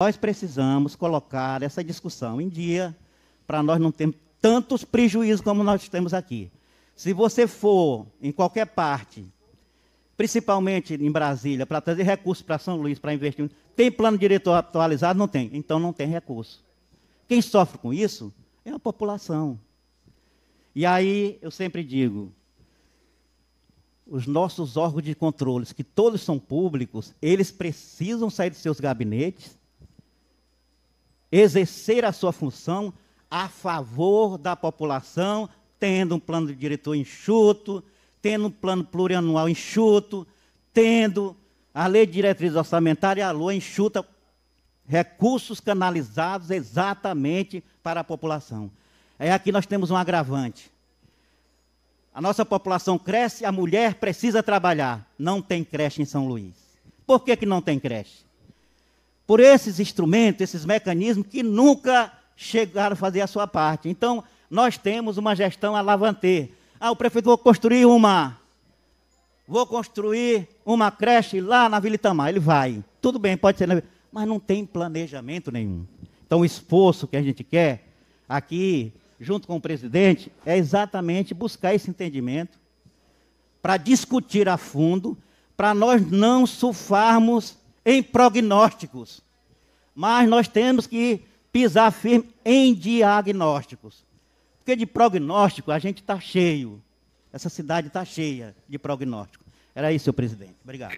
Nós precisamos colocar essa discussão em dia para nós não termos tantos prejuízos como nós temos aqui. Se você for em qualquer parte, principalmente em Brasília, para trazer recursos para São Luís, para investir, tem plano diretor atualizado? Não tem. Então não tem recurso. Quem sofre com isso é a população. E aí eu sempre digo, os nossos órgãos de controles, que todos são públicos, eles precisam sair dos seus gabinetes exercer a sua função a favor da população, tendo um plano de diretor enxuto, tendo um plano plurianual enxuto, tendo a lei de diretriz orçamentária, a lua enxuta recursos canalizados exatamente para a população. É aqui nós temos um agravante. A nossa população cresce, a mulher precisa trabalhar. Não tem creche em São Luís. Por que, que não tem creche? por esses instrumentos, esses mecanismos que nunca chegaram a fazer a sua parte. Então, nós temos uma gestão alavante. Ah, o prefeito vou construir uma vou construir uma creche lá na Vila Itamar. Ele vai. Tudo bem, pode ser, na... mas não tem planejamento nenhum. Então, o esforço que a gente quer aqui, junto com o presidente, é exatamente buscar esse entendimento para discutir a fundo, para nós não surfarmos em prognósticos, mas nós temos que pisar firme em diagnósticos. Porque de prognóstico a gente está cheio. Essa cidade está cheia de prognóstico. Era isso, senhor presidente. Obrigado.